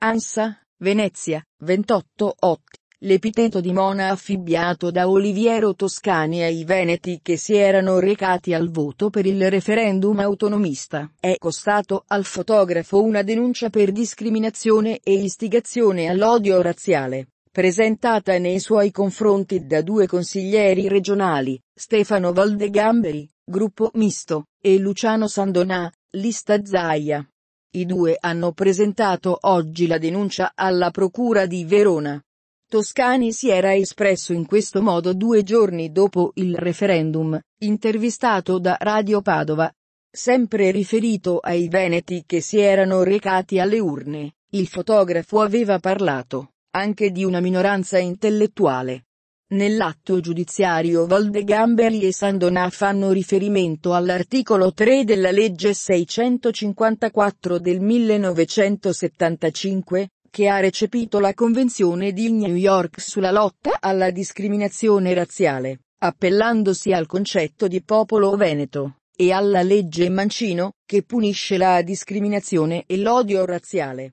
Ansa, Venezia, 28 8. L'epiteto di mona affibbiato da Oliviero Toscani ai Veneti che si erano recati al voto per il referendum autonomista è costato al fotografo una denuncia per discriminazione e istigazione all'odio razziale, presentata nei suoi confronti da due consiglieri regionali, Stefano Valdegamberi, gruppo misto, e Luciano Sandonà, lista Zaia. I due hanno presentato oggi la denuncia alla Procura di Verona. Toscani si era espresso in questo modo due giorni dopo il referendum, intervistato da Radio Padova. Sempre riferito ai veneti che si erano recati alle urne, il fotografo aveva parlato anche di una minoranza intellettuale, Nell'atto giudiziario Valdegamberi e Sandonà fanno riferimento all'articolo 3 della legge 654 del 1975, che ha recepito la Convenzione di New York sulla lotta alla discriminazione razziale, appellandosi al concetto di popolo veneto, e alla legge Mancino, che punisce la discriminazione e l'odio razziale.